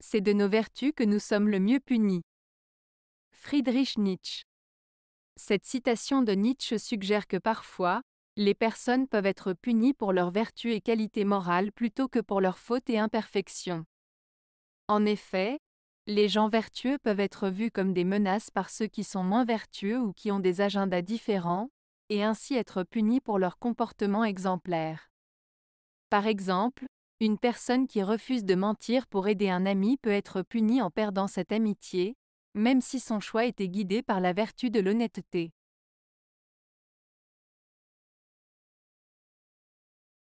C'est de nos vertus que nous sommes le mieux punis. Friedrich Nietzsche. Cette citation de Nietzsche suggère que parfois, les personnes peuvent être punies pour leurs vertus et qualités morales plutôt que pour leurs fautes et imperfections. En effet, les gens vertueux peuvent être vus comme des menaces par ceux qui sont moins vertueux ou qui ont des agendas différents, et ainsi être punis pour leur comportement exemplaire. Par exemple, une personne qui refuse de mentir pour aider un ami peut être punie en perdant cette amitié, même si son choix était guidé par la vertu de l'honnêteté.